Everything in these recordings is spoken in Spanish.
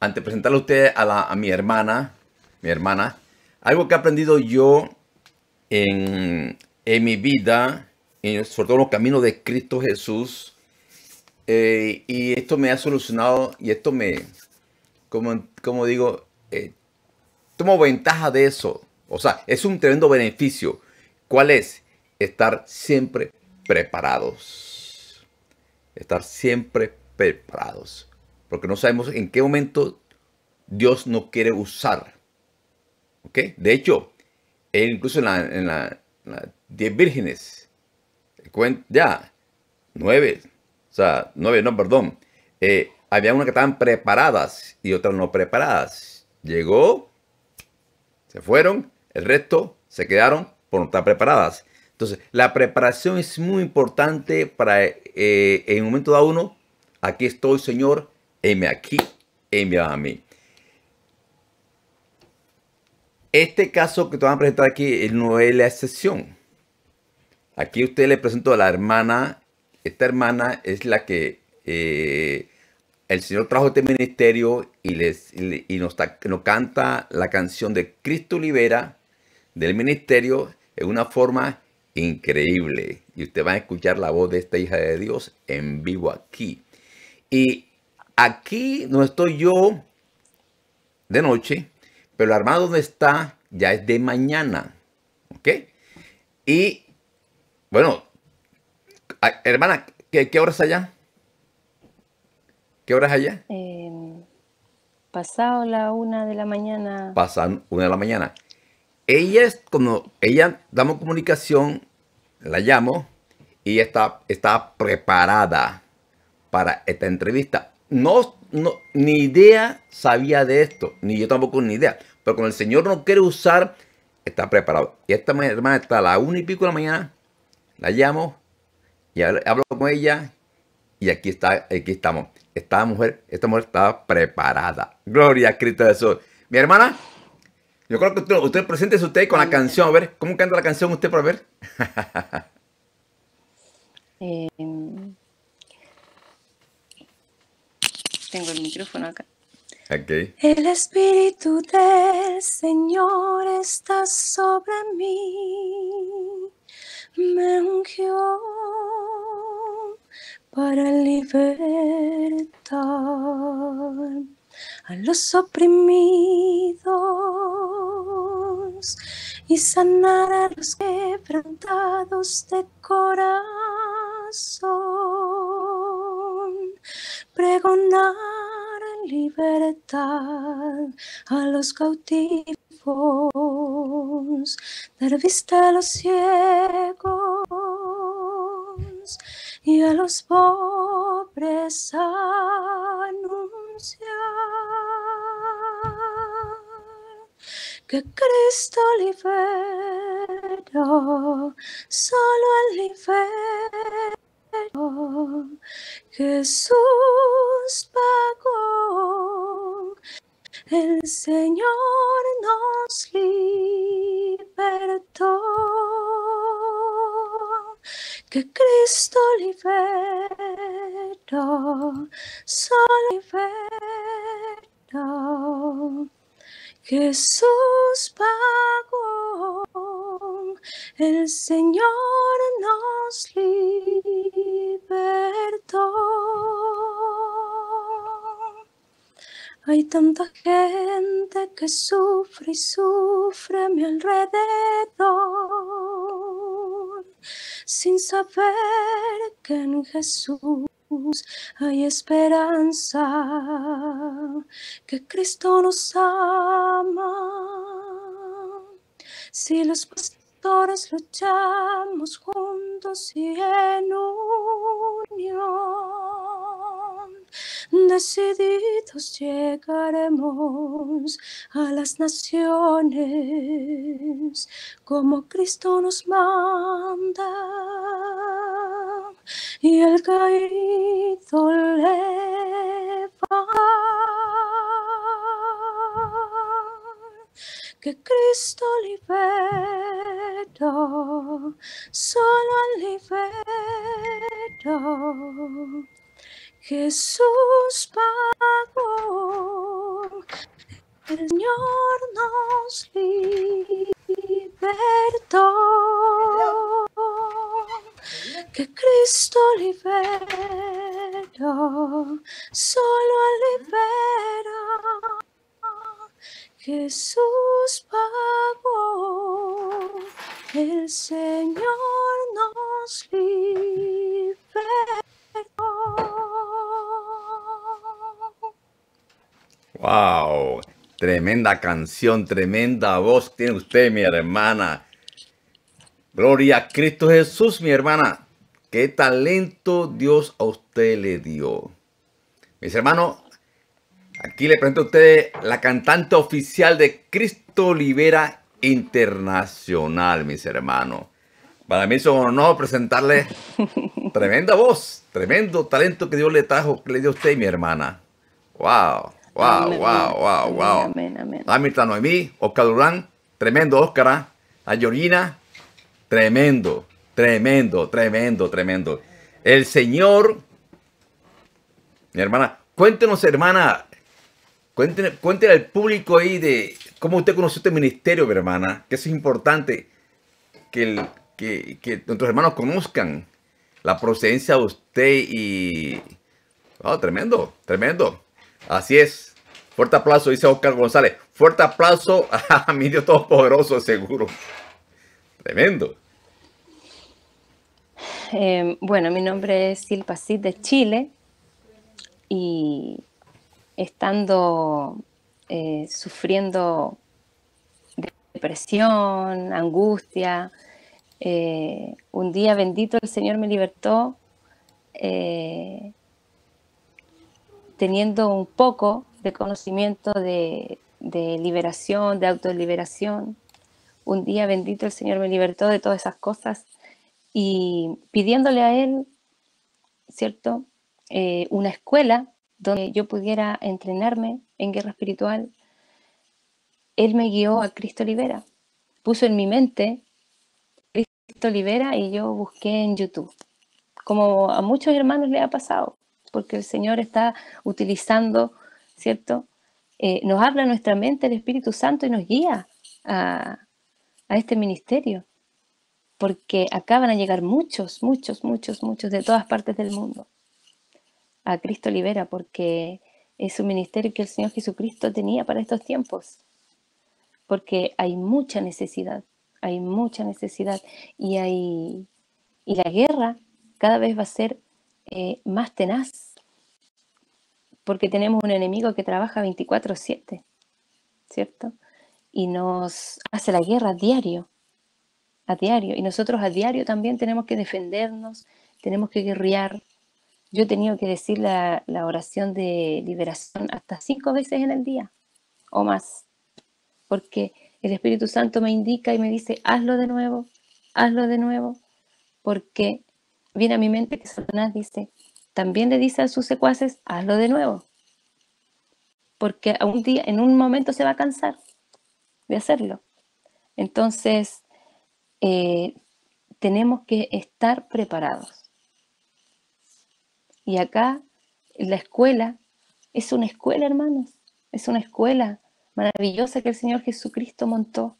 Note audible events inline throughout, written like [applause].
ante presentarle a usted a, mi hermana, mi hermana, algo que he aprendido yo en, mi vida, en, sobre todo en los caminos de Cristo Jesús, eh, y esto me ha solucionado y esto me, como, digo, eh, tomo ventaja de eso. O sea, es un tremendo beneficio. ¿Cuál es? Estar siempre preparados. Estar siempre preparados porque no sabemos en qué momento Dios no quiere usar. ¿Ok? De hecho, incluso en las en diez vírgenes, ya, nueve, o sea, nueve, no, perdón, eh, había una que estaban preparadas y otras no preparadas. Llegó, se fueron, el resto se quedaron por no estar preparadas. Entonces, la preparación es muy importante para eh, en un momento de uno, aquí estoy, Señor, heme aquí, envíame a mí. Este caso que te van a presentar aquí no es la excepción. Aquí usted le presento a la hermana. Esta hermana es la que eh, el Señor trajo este ministerio y, les, y nos, nos canta la canción de Cristo Libera del ministerio en una forma increíble. Y usted va a escuchar la voz de esta hija de Dios en vivo aquí. Y Aquí no estoy yo de noche, pero la hermana donde está ya es de mañana. ¿Ok? Y, bueno, hermana, ¿qué, qué hora es allá? ¿Qué hora es allá? Em, pasado la una de la mañana. Pasan una de la mañana. Ella es como, ella damos comunicación, la llamo y está, está preparada para esta entrevista no, no, ni idea sabía de esto, ni yo tampoco ni idea. Pero cuando el Señor no quiere usar, está preparado. Y esta hermana está a la una y pico de la mañana, la llamo y hablo con ella y aquí, está, aquí estamos. Esta mujer, esta mujer estaba preparada. Gloria a Cristo Jesús. Mi hermana, yo creo que usted, usted presente usted con la canción. A ver, ¿cómo canta la canción usted para ver? [laughs] Em, pues tengo el micrófono acá. Okay. El Espíritu del Señor está sobre mí. Me ungió para libertar a los oprimidos y sanar a los quebrantados de corazón pregonar libertad a los cautivos, dar vista a los ciegos y a los pobres anunciar que Cristo liberó solo al libera Jesús pagó. El Señor nos libertó. Que Cristo liberó, solo liberó. Jesús pagó el Señor nos libertó. Hay tanta gente que sufre y sufre a mi alrededor, sin saber que en Jesús hay esperanza, que Cristo nos ama. Si los todos luchamos juntos y en unión. Decididos llegaremos a las naciones como Cristo nos manda y el caído va Que Cristo libera solo al libero. Jesús pagó, el Señor nos libertó. Que Cristo liberó, solo al libero. Jesús pagó. El Señor nos liberó. ¡Wow! Tremenda canción, tremenda voz tiene usted, mi hermana. Gloria a Cristo Jesús, mi hermana. Qué talento Dios a usted le dio. Mis hermanos, aquí le presento a ustedes la cantante oficial de Cristo Libera internacional, mis hermanos. Para mí es un honor presentarle [laughs] tremenda voz, tremendo talento que Dios le trajo, que le dio a usted, mi hermana. Wow, wow, wow, wow, wow. Amén, amén. Noemí, Oscar Durán, tremendo Oscar. A ¿ah? Georgina, tremendo, tremendo, tremendo, tremendo. El Señor, mi hermana, cuéntenos, hermana, cuéntenos, cuéntenos al público ahí de cómo usted conoció este ministerio, mi hermana, que eso es importante que, nuestros hermanos conozcan la procedencia de usted y... Oh, tremendo, tremendo. Así es. Fuerte aplauso, dice Oscar González. Fuerte aplauso a [laughs] mi Dios Todopoderoso, seguro. Tremendo. Eh, bueno, mi nombre es Silpa Cid de Chile y estando eh, sufriendo depresión, angustia. Eh, un día bendito el Señor me libertó eh, teniendo un poco de conocimiento de, liberación, de autoliberación. Un día bendito el Señor me libertó de todas esas cosas y pidiéndole a Él, ¿cierto? una escuela donde yo pudiera entrenarme en guerra espiritual, Él me guió a Cristo Libera. Puso en mi mente Cristo Libera y yo busqué en YouTube, como a muchos hermanos le ha pasado, porque el Señor está utilizando, ¿cierto? Eh, nos habla nuestra mente el Espíritu Santo y nos guía a, a este ministerio, porque acaban a llegar muchos, muchos, muchos, muchos de todas partes del mundo a Cristo Libera, porque es un ministerio que el Señor Jesucristo tenía para estos tiempos, porque hay mucha necesidad, hay mucha necesidad y, hay, la guerra cada vez va a ser eh, más tenaz, porque tenemos un enemigo que trabaja 24/7, ¿cierto? Y nos hace la guerra a diario, a diario, y nosotros a diario también tenemos que defendernos, tenemos que guerrear, yo he tenido que decir la, oración de liberación hasta cinco veces en el día o más, porque el Espíritu Santo me indica y me dice, hazlo de nuevo, hazlo de nuevo, porque viene a mi mente que Satanás dice, también le dice a sus secuaces, hazlo de nuevo, porque a un día, en un momento se va a cansar de hacerlo. Entonces, eh, tenemos que estar preparados. Y acá la escuela es una escuela, hermanos, es una escuela maravillosa que el Señor Jesucristo montó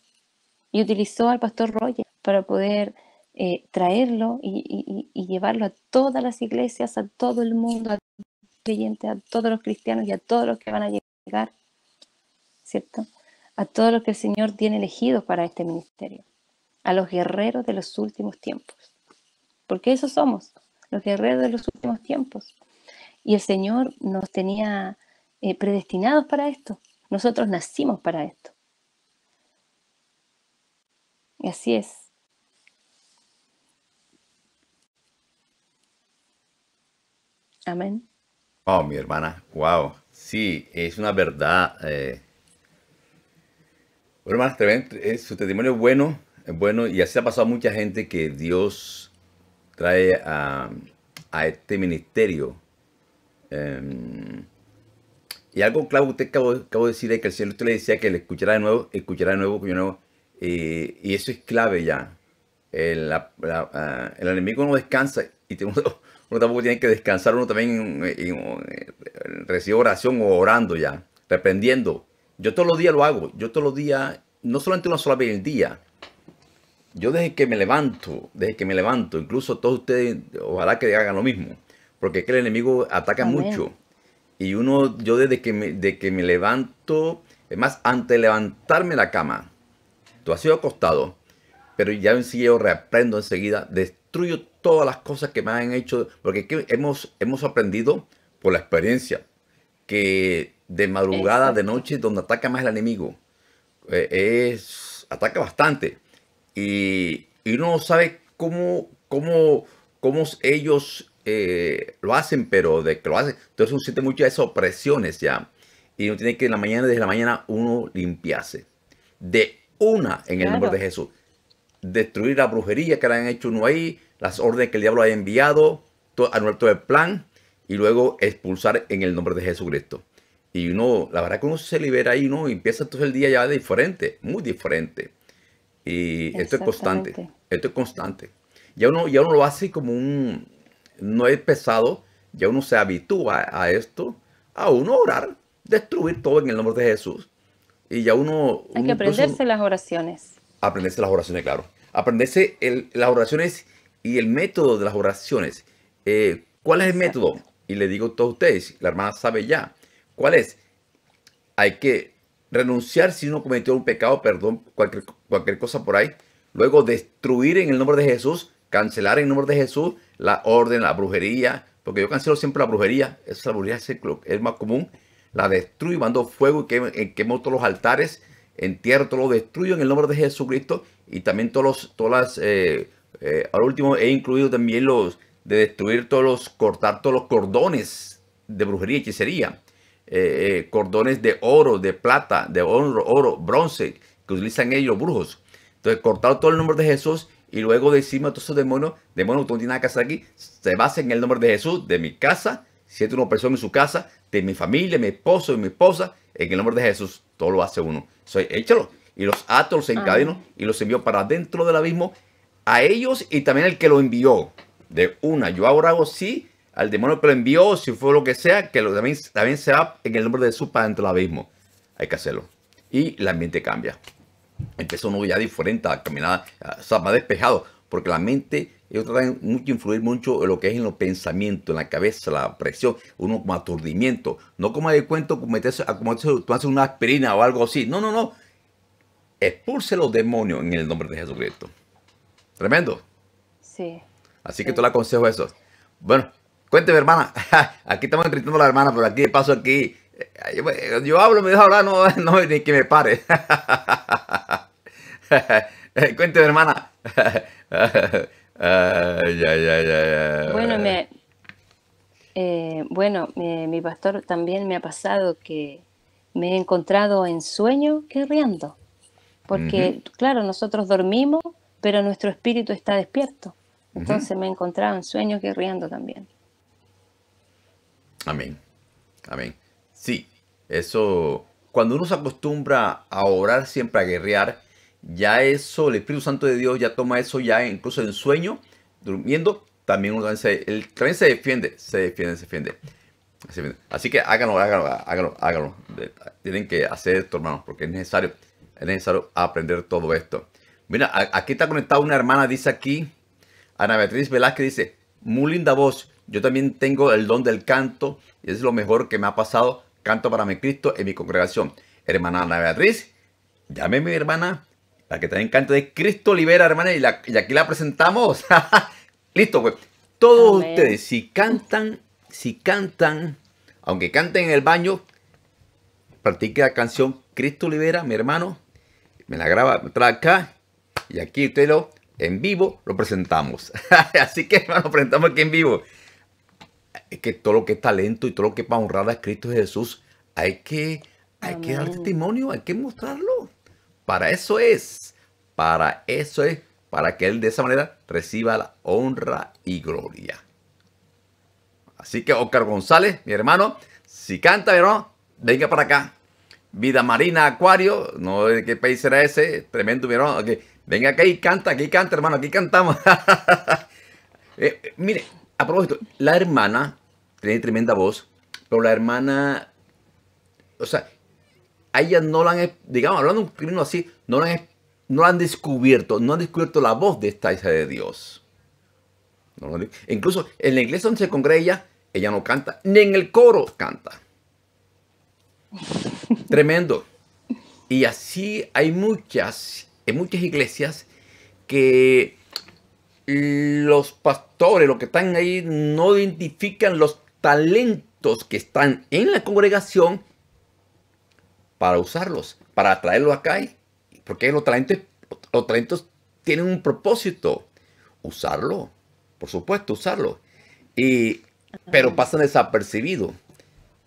y utilizó al pastor Roger para poder eh, traerlo y, llevarlo a todas las iglesias, a todo el mundo, a a todos los cristianos y a todos los que van a llegar, ¿cierto? A todos los que el Señor tiene elegidos para este ministerio, a los guerreros de los últimos tiempos, porque esos somos, los guerreros de los últimos tiempos. Y el Señor nos tenía eh, predestinados para esto. Nosotros nacimos para esto. Y así es. Amén. Oh, mi hermana, wow. Sí, es una verdad. Eh. Bueno, eh, su testimonio es bueno, es bueno, y así ha pasado a mucha gente que Dios trae a, este ministerio. Em, y algo clave usted acabo, acabo, de decir que el Señor usted le decía que le escuchará de nuevo, escuchará de nuevo, eh, y eso es clave ya. El, ah, el, enemigo no descansa y [laughs] uno, tampoco tiene que descansar, uno también eh, eh, recibe oración o orando ya, reprendiendo. Yo todos los días lo hago, yo todos los días, no solamente una sola vez el día, yo desde que me levanto, desde que me levanto, incluso todos ustedes, ojalá que hagan lo mismo, porque es que el enemigo ataca mucho. Y uno, yo desde que me, de que me levanto, es más, antes de levantarme la cama, tú has sido acostado, pero ya enseguida yo reaprendo enseguida, destruyo todas las cosas que me han hecho, porque que hemos, hemos aprendido por la experiencia que de madrugada, de noche, donde ataca más el enemigo, eh, es, ataca bastante y, uno sabe cómo, cómo, cómo ellos eh, lo hacen, pero de que lo hacen. Entonces uno siente muchas esas opresiones ya. Y uno tiene que en la mañana, desde la mañana, uno limpiarse. De una en el nombre de Jesús. Destruir la brujería que le han hecho uno ahí, las órdenes que el diablo ha enviado, todo, anular todo el plan y luego expulsar en el nombre de Jesucristo. Y uno, la verdad que uno se libera ahí, ¿no? Y empieza todo el día ya diferente, muy diferente. Y esto es constante, esto es constante. Ya uno, ya uno lo hace como un, no es pesado, ya uno se habitúa a esto, a uno orar, destruir todo en el nombre de Jesús. Y ya uno... Hay que aprenderse las oraciones. Aprenderse las oraciones, claro. Aprenderse el, las oraciones y el método de las oraciones. Eh, ¿Cuál es el método? Y le digo a todos ustedes, la hermana sabe ya. ¿Cuál es? Hay que renunciar si uno cometió un pecado, perdón, cualquier cualquier cosa por ahí. Luego destruir en el nombre de Jesús, cancelar en el nombre de Jesús la orden, la brujería, porque yo cancelo siempre la brujería, esa es la brujería es más común. La destruyo, mando fuego y quemo, todos los altares, entierro, lo destruyo en el nombre de Jesucristo y también todos los, todas las, eh, eh, al último he incluido también los de destruir todos los, cortar todos los cordones de brujería y hechicería. Eh, cordones de oro, de plata, de oro, oro, bronce, que utilizan ellos, brujos. Entonces, cortaron todo el nombre de Jesús y luego decimos a todos esos demonios, demonios tú no tienes nada que hacer aquí, se basa en el nombre de Jesús, de mi casa, si es una persona en su casa, de mi familia, mi esposo y mi esposa, en el nombre de Jesús, todo lo hace uno. Soy, échalo. Y los atos los encadenó y los envió para dentro del abismo a ellos y también al que lo envió. De una, yo ahora hago sí al demonio que lo envió, si fue lo que sea, que también, también se va en el nombre de Jesús para dentro del abismo. Hay que hacerlo. Y el ambiente cambia empezó uno ya diferente a caminar, o más despejado, porque la mente, ellos tratan mucho influir mucho en lo que es en los pensamientos, en la cabeza, la presión, uno como aturdimiento, no como de cuento, como tú como una aspirina o algo así, no, no, no, expulse los demonios en el nombre de Jesucristo. Tremendo. Sí. Así que tú te lo aconsejo eso. Bueno, cuénteme, hermana. [laughs] Aquí estamos entrevistando a la hermana, pero aquí de paso aquí. Eh, yo, hablo, me dejo hablar, no, [laughs] no ni que me pare. [laughs] [laughs] Cuénteme, hermana. bueno, mi pastor también me ha pasado que me he encontrado en sueño riendo Porque, claro, nosotros dormimos, pero nuestro espíritu está despierto. Entonces me he encontrado en sueños riendo también. Amén. Amén. Sí, eso. Cuando uno se acostumbra a orar siempre a guerrear, ya eso, el Espíritu Santo de Dios ya toma eso ya incluso en sueño, durmiendo, también uno también se, defiende, se defiende, se defiende. Así que háganlo, háganlo, háganlo, háganlo. Tienen que hacer esto, hermanos, porque es necesario, es necesario aprender todo esto. Mira, aquí está conectada una hermana, dice aquí, Ana Beatriz Velázquez dice, muy linda voz, yo también tengo el don del canto, y es lo mejor que me ha pasado, canto para mi Cristo en mi congregación. Hermana Ana Beatriz, llame mi hermana, la que también canta de Cristo Libera, hermana, y, aquí la presentamos. [laughs] Listo, pues. Todos ustedes, si cantan, si cantan, aunque canten en el baño, practiquen la canción Cristo Libera, mi hermano. Me la graba, me trae acá. Y aquí usted lo, en vivo, lo presentamos. [laughs] Así que, hermano, lo presentamos aquí en vivo. Es que todo lo que es talento y todo lo que es para honrar a Cristo Jesús, hay que, hay que dar testimonio, hay que mostrarlo. Para eso es, para eso es, para que Él de esa manera reciba la honra y gloria. Así que Oscar González, mi hermano, si canta, mi venga para acá. Vida Marina Acuario, no sé qué país será ese, tremendo, mi hermano. Venga acá y canta, aquí canta, hermano, aquí cantamos. [laughs] Eh, mire, a propósito, la hermana tiene tremenda voz, pero la hermana, o sea, a ella no la han, digamos, hablando un crimen así, no la, han, no han descubierto, no han descubierto la voz de esta hija de Dios. incluso en la iglesia donde se congrega ella, ella no canta, ni en el coro canta. [laughs] Tremendo. Y así hay muchas, en muchas iglesias que los pastores, los que están ahí, no identifican los talentos que están en la congregación para usarlos, para traerlo acá. Porque los talentos, los talentos tienen un propósito. Usarlo, por supuesto, usarlo. pero pasan desapercibidos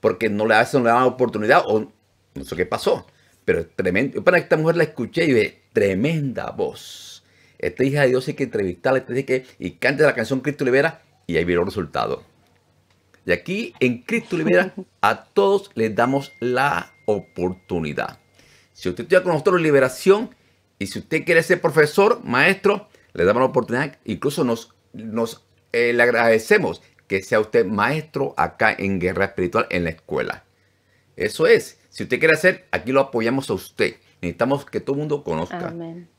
porque no le hacen, no dan oportunidad o no sé qué pasó. Pero es tremendo. Yo para esta mujer la escuché y dije, tremenda voz. Esta hija de Dios hay que entrevistarla, que, y cante la canción Cristo Libera y ahí vio el resultado. Y aquí en Cristo Libera a todos les damos la oportunidad. Si usted estudia con nosotros liberación y si usted quiere ser profesor, maestro, le damos la oportunidad. Incluso nos, nos eh, le agradecemos que sea usted maestro acá en Guerra Espiritual en la escuela. Eso es. Si usted quiere hacer, aquí lo apoyamos a usted. Necesitamos que todo el mundo conozca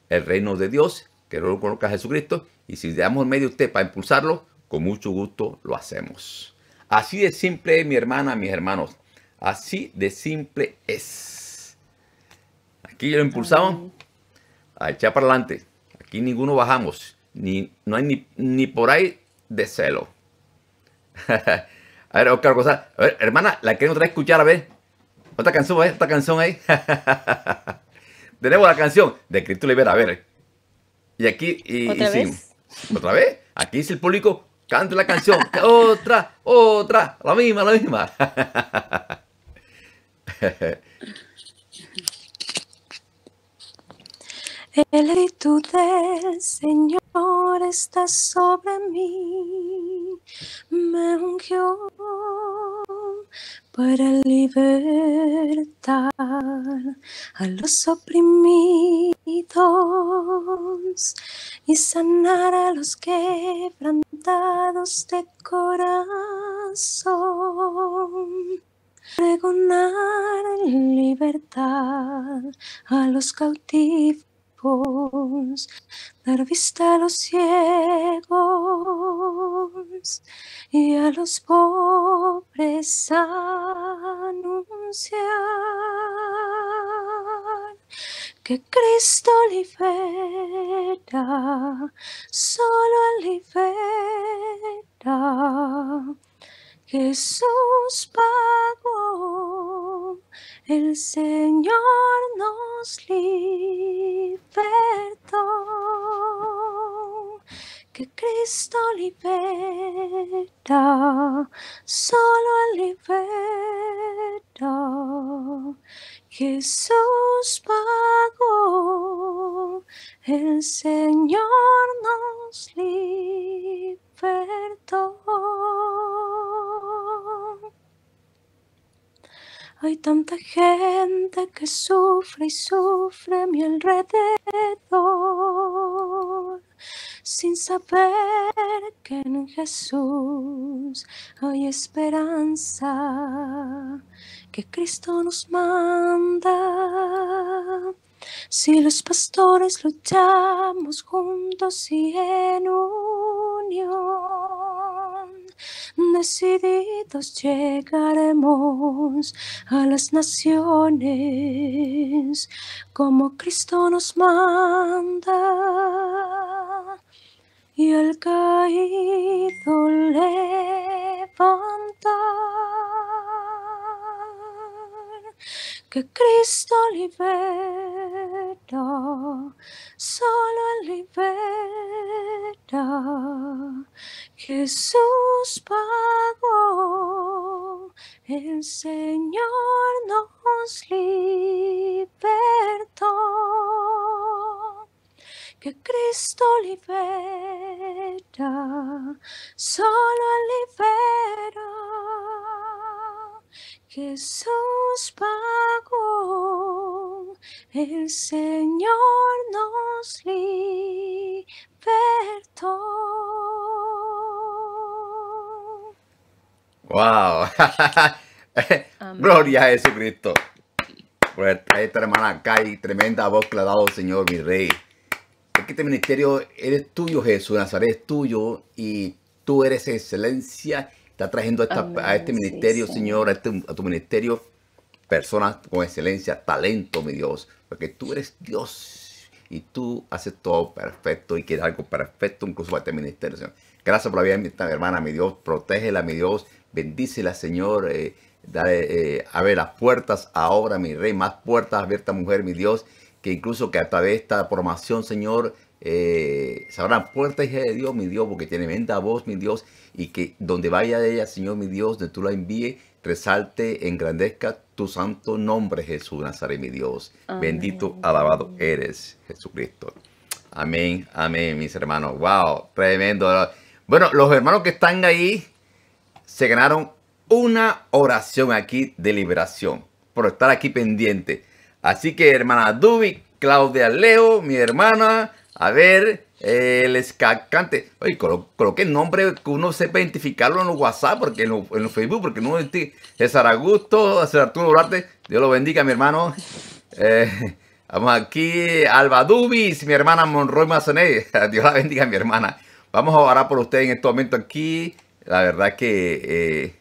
el reino de Dios, que lo conozca Jesucristo. Y si le damos el medio a usted para impulsarlo, con mucho gusto lo hacemos. Así de simple es mi hermana, mis hermanos. Así de simple es. Aquí lo impulsamos a echar para adelante. Aquí ninguno bajamos. Ni, no hay ni, ni por ahí de celo. [laughs] a ver, otra cosa. A ver, hermana, la queremos otra vez escuchar, a ver. Otra canción, ver, canción ahí. [laughs] Tenemos la canción de Cristo Libera, a ver. Y aquí. Y, ¿Otra vez? ¿Otra vez? Aquí dice el público, Cante la canción. [laughs] otra, otra. La misma, la misma. [laughs] El Espíritu del Señor está sobre mí, me ungió para libertar a los oprimidos y sanar a los quebrantados de corazón en libertad a los cautivos dar vista a los ciegos y a los pobres anunciar que Cristo libera, solo libera, Jesús pago el Señor nos libertó, que Cristo libera, solo Él libertó, Jesús pagó, el Señor nos libertó. Hay tanta gente que sufre y sufre mi alrededor, sin saber que en Jesús hay esperanza que Cristo nos manda. Si los pastores luchamos juntos y en unión, decididos llegaremos a las naciones como Cristo nos manda. Y el caído levantar, que Cristo libera solo el libera. Jesús pagó, el Señor nos libertó. Que Cristo libera, solo el libera. Jesús pagó. El Señor nos libertó. ¡Wow! [laughs] Gloria a Jesucristo. Pues, esta hermana y tremenda voz que le ha dado Señor, mi rey. Es que este ministerio eres tuyo, Jesús, Nazaret es tuyo y tú eres excelencia. Está trayendo este a, este ministerio, Señor, a tu ministerio personas con excelencia, talento, mi Dios, porque tú eres Dios y tú haces todo perfecto y queda algo perfecto incluso para este ministerio. Señor. Gracias por la vida mi hermana, mi Dios, protégela, mi Dios, bendícela, Señor. Eh, a ver, eh, las puertas ahora, mi Rey, más puertas abiertas, mujer, mi Dios, que incluso que a través de esta formación, Señor, eh, se abran puertas, de Dios, mi Dios, porque tiene venta voz, mi Dios, y que donde vaya de ella, Señor, mi Dios, donde tú la envíe. resalte, engrandezca santo nombre, Jesús Nazaret, mi Dios. Bendito, alabado eres, Jesucristo. Amén, amén, mis hermanos. Wow, tremendo. Bueno, los hermanos que están ahí se ganaron una oración aquí de liberación por estar aquí pendiente. Así que, hermana Dubi, Claudia Leo, mi hermana, a ver, el escacante. Oye, colo el nombre que uno sepa identificarlo en los WhatsApp, porque en, el en Facebook, porque no César Augusto, César Arturo Duarte Dios lo bendiga, mi hermano. Eh, vamos aquí, Alba Dubis, mi hermana Monroy Mazoné. [laughs] Dios la bendiga, mi hermana. Vamos a orar por ustedes en este momento aquí. La verdad que... Eh,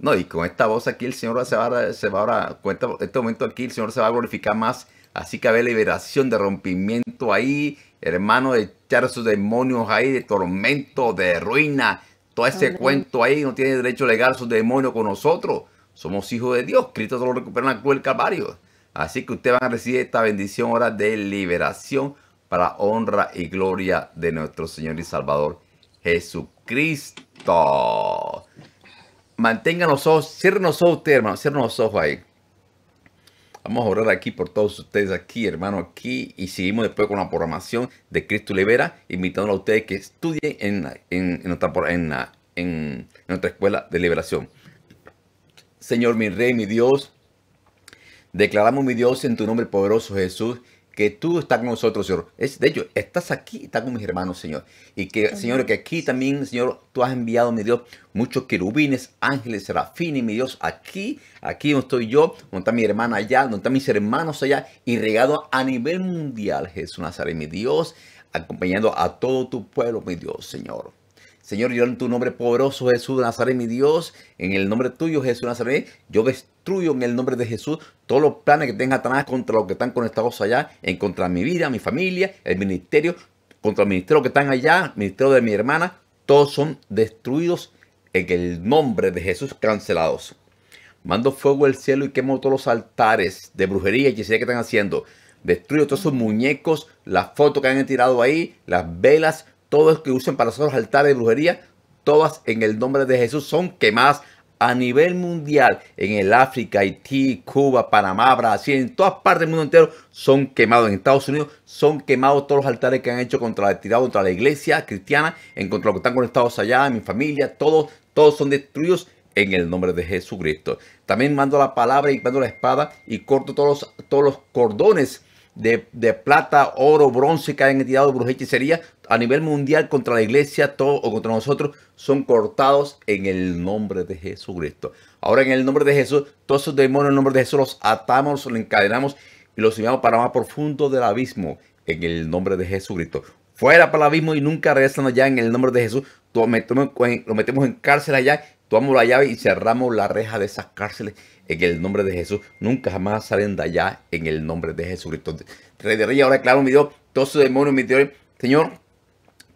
no, y con esta voz aquí el Señor se va a, se va ahora, con este, este momento aquí el Señor se va a glorificar más. Así que ver liberación de rompimiento ahí hermano, de echar a sus demonios ahí de tormento, de ruina, todo ese cuento ahí, no tiene derecho a legal sus demonios con nosotros. Somos hijos de Dios, Cristo solo recupera la cruz del Así que ustedes van a recibir esta bendición ahora de liberación para honra y gloria de nuestro Señor y Salvador Jesucristo. Manténganos los ojos, cierren ojos ustedes, hermano, cierren los ojos ahí. Vamos a orar aquí por todos ustedes aquí, hermano, aquí. Y seguimos después con la programación de Cristo Libera, invitando a ustedes que estudien en, en, nuestra, en nuestra escuela de liberación. Señor, mi Rey, mi Dios, declaramos, mi Dios, en tu nombre poderoso Jesús, que tú estás con nosotros, Señor. Es, de hecho, estás aquí, estás con mis hermanos, Señor. Y que, Señor, que aquí también, Señor, tú has enviado, mi Dios, muchos querubines, ángeles, serafines, mi Dios, aquí, aquí donde estoy yo, donde está mi hermana allá, donde están mis hermanos allá, y regado a nivel mundial, Jesús Nazaret, mi Dios, acompañando a todo tu pueblo, mi Dios, Señor. Señor, yo en tu nombre poderoso, Jesús de Nazaret, mi Dios, en el nombre tuyo, Jesús de Nazaret, yo destruyo en el nombre de Jesús todos los planes que tenga Satanás contra los que están conectados allá, en contra de mi vida, mi familia, el ministerio, contra el ministerio que están allá, el ministerio de mi hermana, todos son destruidos en el nombre de Jesús, cancelados. Mando fuego al cielo y quemo todos los altares de brujería y hechicería que están haciendo. Destruyo todos esos muñecos, las fotos que han tirado ahí, las velas, todos que usen para los altares de brujería, todas en el nombre de Jesús son quemadas a nivel mundial, en el África, Haití, Cuba, Panamá, Brasil, en todas partes del mundo entero, son quemados. En Estados Unidos son quemados todos los altares que han hecho contra la tirada, contra la iglesia cristiana, en contra los que están conectados allá, mi familia, todos, todos son destruidos en el nombre de Jesucristo. También mando la palabra y mando la espada y corto todos los, todos los cordones de, plata, oro, bronce que hayan tirado de brujería a nivel mundial contra la iglesia todo, o contra nosotros son cortados en el nombre de Jesucristo. Ahora en el nombre de Jesús, todos esos demonios en el nombre de Jesús los atamos, los encadenamos y los enviamos para más profundo del abismo en el nombre de Jesucristo. Fuera para el abismo y nunca regresan allá en el nombre de Jesús. Lo metemos en cárcel allá tomamos la llave y cerramos la reja de esas cárceles en el nombre de Jesús. Nunca jamás salen de allá en el nombre de Jesucristo. Rey de Reyes, ahora claro, mi Dios, todos esos demonios, mi Dios. Señor,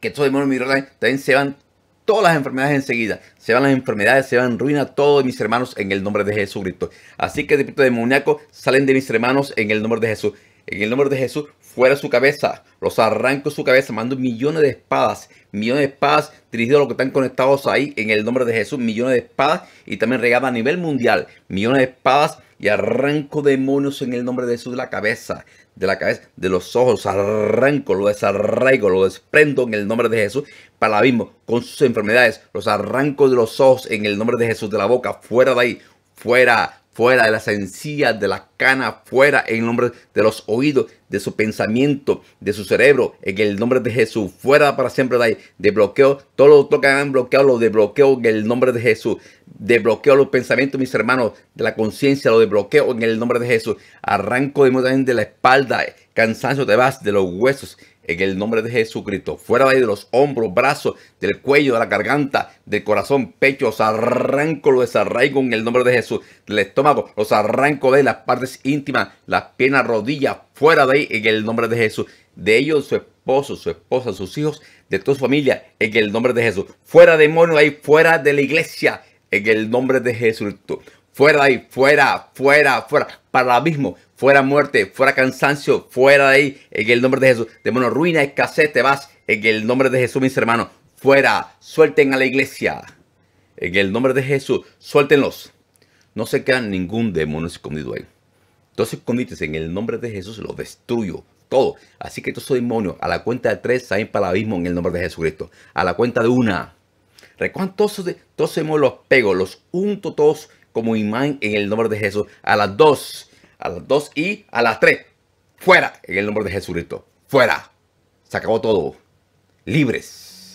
que estos demonios también se van todas las enfermedades enseguida. Se van las enfermedades, se van ruina todos mis hermanos en el nombre de Jesucristo. Así que de espíritu demoníaco salen de mis hermanos en el nombre de Jesús. En el nombre de Jesús, fuera su cabeza. Los arranco su cabeza. Mando millones de espadas. Millones de espadas dirigidos a los que están conectados ahí. En el nombre de Jesús, millones de espadas. Y también regada a nivel mundial. Millones de espadas y arranco demonios en el nombre de Jesús de la cabeza, de la cabeza, de los ojos, arranco, lo desarraigo, lo desprendo en el nombre de Jesús. Para misma, con sus enfermedades, los arranco de los ojos en el nombre de Jesús, de la boca, fuera de ahí, fuera, fuera de las encías, de la cana, fuera en nombre de los oídos, de su pensamiento, de su cerebro, en el nombre de Jesús, fuera para siempre de ahí, de bloqueo, todo lo que han bloqueado, lo desbloqueo en el nombre de Jesús, desbloqueo los pensamientos, mis hermanos, de la conciencia, lo desbloqueo en el nombre de Jesús, arranco de, de la espalda, cansancio te vas de los huesos, en el nombre de Jesucristo. Fuera de ahí de los hombros, brazos, del cuello, de la garganta, del corazón, pecho, los arranco, los desarraigo en el nombre de Jesús. Del estómago, los arranco de las partes íntimas, las piernas, rodillas, fuera de ahí en el nombre de Jesús. De ellos, su esposo, su esposa, sus hijos, de toda su familia, en el nombre de Jesús. Fuera demonio ahí, fuera de la iglesia, en el nombre de Jesucristo fuera de ahí, fuera, fuera, fuera, para abismo, fuera muerte, fuera cansancio, fuera de ahí, en el nombre de Jesús. Demonio, ruina, escasez, te vas, en el nombre de Jesús, mis hermanos, fuera, suelten a la iglesia, en el nombre de Jesús, suéltenlos. No se queda ningún demonio escondido ahí. Entonces, escondites en el nombre de Jesús, los destruyo, todo. Así que soy demonios, a la cuenta de tres, salen para el abismo en el nombre de Jesucristo. A la cuenta de una. Recuerden, todos, demonios los pego. los unto todos como imán en el nombre de Jesús. A las dos a las 2 y a las tres Fuera en el nombre de Jesucristo. Fuera. Se acabó todo. Libres.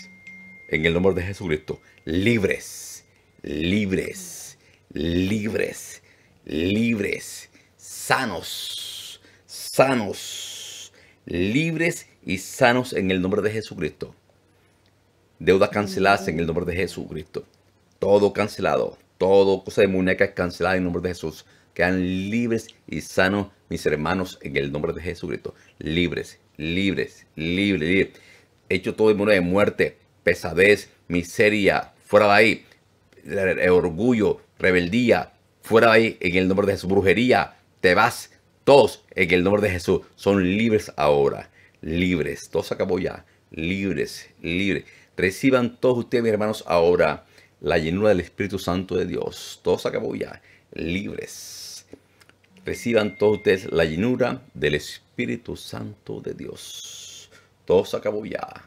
En el nombre de Jesucristo. Libres. Libres. Libres. Libres. Sanos. Sanos. Libres y sanos en el nombre de Jesucristo. Deudas canceladas en el nombre de Jesucristo. Todo cancelado. Todo cosa muñeca, es cancelada en nombre de Jesús. Quedan libres y sanos mis hermanos en el nombre de Jesucristo. Libres, libres, libres, libres. Hecho todo mundo de muerte, pesadez, miseria, fuera de ahí. Eh, orgullo, rebeldía, fuera de ahí en el nombre de Jesús. Brujería, te vas. Todos en el nombre de Jesús son libres ahora. Libres. Todo se acabó ya. Libres, libres. Reciban todos ustedes, mis hermanos, ahora la llenura del Espíritu Santo de Dios. Todos acabó ya, libres. Reciban todos ustedes la llenura del Espíritu Santo de Dios. Todos acabó ya.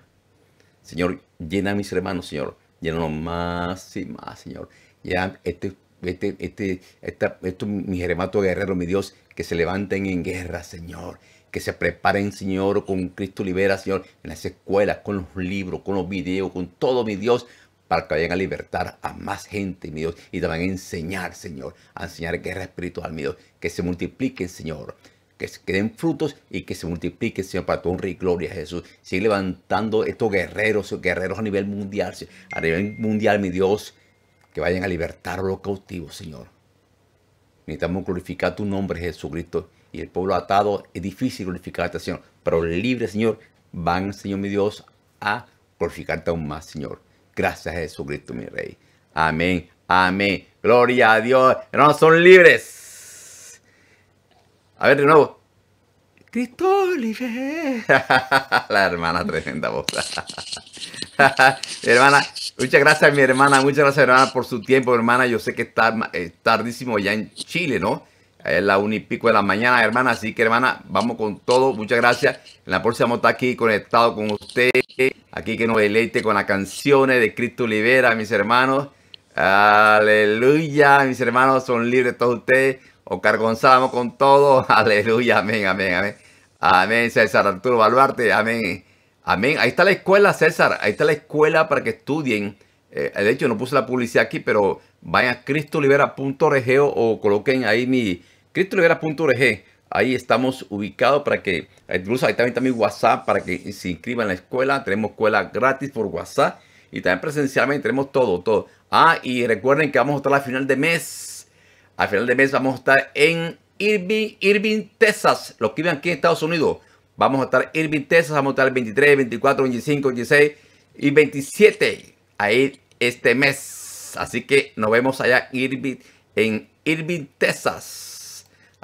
Señor, llena a mis hermanos, Señor. Llénanos más y más, Señor. Ya este, este, este, esta, estos mis hermanos guerreros, mi Dios, que se levanten en guerra, Señor que se preparen, Señor, con Cristo Libera, Señor, en las escuelas, con los libros, con los videos, con todo, mi Dios, para que vayan a libertar a más gente, mi Dios, y te van a enseñar, Señor, a enseñar guerra espiritual, mi Dios, que se multipliquen, Señor, que, se queden frutos y que se multipliquen, Señor, para tu honra y gloria, Jesús. Sigue levantando estos guerreros, guerreros a nivel mundial, a nivel mundial, mi Dios, que vayan a libertar a los cautivos, Señor. Necesitamos glorificar tu nombre, Jesucristo. Y el pueblo atado es difícil glorificarte, Señor. Pero libre, Señor, van, Señor mi Dios, a glorificarte aún más, Señor. Gracias a Jesucristo, mi Rey. Amén, amén. Gloria a Dios. Hermanos, son libres. A ver de nuevo. Cristo libre. [laughs] La hermana, tremenda voz. [laughs] hermana, muchas gracias, mi hermana. Muchas gracias, hermana, por su tiempo, hermana. Yo sé que está eh, tardísimo ya en Chile, ¿no? Es la un y pico de la mañana, hermana. Así que, hermana, vamos con todo. Muchas gracias. En la próxima está aquí conectado con usted. Aquí que nos deleite con las canciones de Cristo Libera, mis hermanos. Aleluya, mis hermanos, son libres todos ustedes. Oscar González, con todo. [laughs] Aleluya, amén, amén, amén. Amén, César Arturo Baluarte, amén. Amén. Ahí está la escuela, César. Ahí está la escuela para que estudien. Eh, de hecho, no puse la publicidad aquí, pero vayan a cristolibera.org o coloquen ahí mi, CristoLibera.org, Ahí estamos ubicados para que, incluso ahí también también WhatsApp para que se inscriban en la escuela. Tenemos escuela gratis por WhatsApp y también presencialmente tenemos todo, todo. Ah, y recuerden que vamos a estar a final de mes. A final de mes vamos a estar en Irving, Irving, Texas. Los que viven aquí en Estados Unidos. Vamos a estar Irving, Texas. Vamos a estar el 23, 24, 25, 26 y 27. Ahí este mes. Así que nos vemos allá en Irving Texas.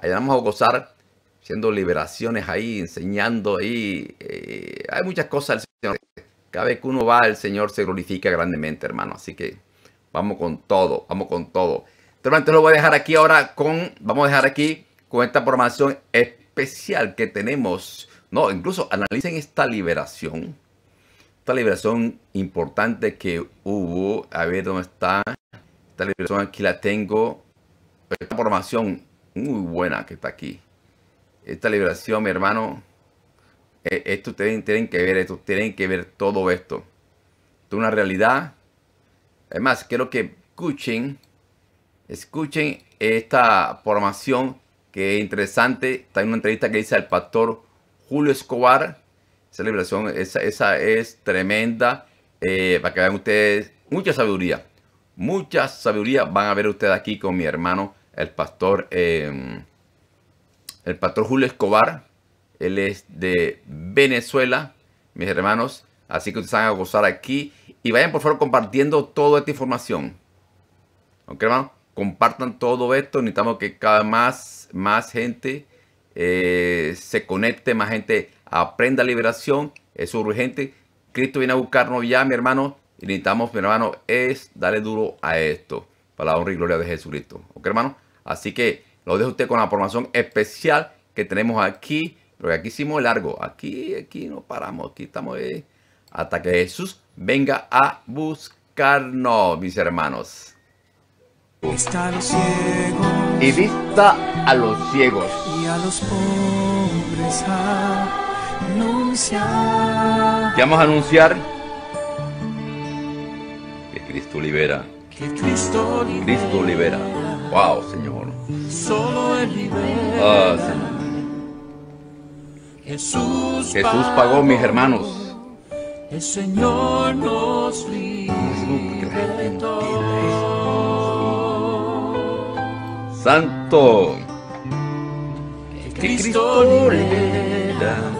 Allá vamos a gozar siendo liberaciones ahí, enseñando ahí. Eh, hay muchas cosas del Señor. Cada vez que uno va, el Señor se glorifica grandemente, hermano. Así que vamos con todo, vamos con todo. Entonces lo voy a dejar aquí ahora con, vamos a dejar aquí con esta formación especial que tenemos. No, incluso analicen esta liberación. Esta liberación importante que hubo. A ver dónde está. Esta liberación aquí la tengo. Esta formación muy buena que está aquí. Esta liberación, mi hermano, e-, esto ustedes tienen que ver, esto tienen que ver todo esto. Esto es una realidad. Además, quiero que escuchen, escuchen esta formación que es interesante. Está en una entrevista que dice el pastor Julio Escobar. Esa liberación, esa, es tremenda. Eh, para que vean ustedes, mucha sabiduría. Mucha sabiduría van a ver ustedes aquí con mi hermano el pastor, em, el pastor Julio Escobar. Él es de Venezuela, mis hermanos. Así que ustedes van a gozar aquí. Y vayan por favor compartiendo toda esta información. ¿Ok, hermano? Compartan todo esto. Necesitamos que cada más, más gente eh, se conecte, más gente aprenda liberación. Es urgente. Cristo viene a buscarnos ya, mi hermano. Y necesitamos, mi hermano, es darle duro a esto. Para la honra y gloria de Jesucristo. ¿Ok, hermano? Así que lo dejo usted con la formación especial que tenemos aquí. Porque aquí hicimos largo. Aquí, aquí no paramos. Aquí estamos eh, hasta que Jesús venga a buscarnos, mis hermanos. Y vista a los ciegos. Y a los pobres anunciar. vamos a anunciar? Que Cristo libera. Que Cristo libera. Cristo libera. Wow, Señor solo el libera. Oh, Jesús, Jesús pagó, mis hermanos. El Señor nos libertó. Santo. Que Cristo, Cristo libera.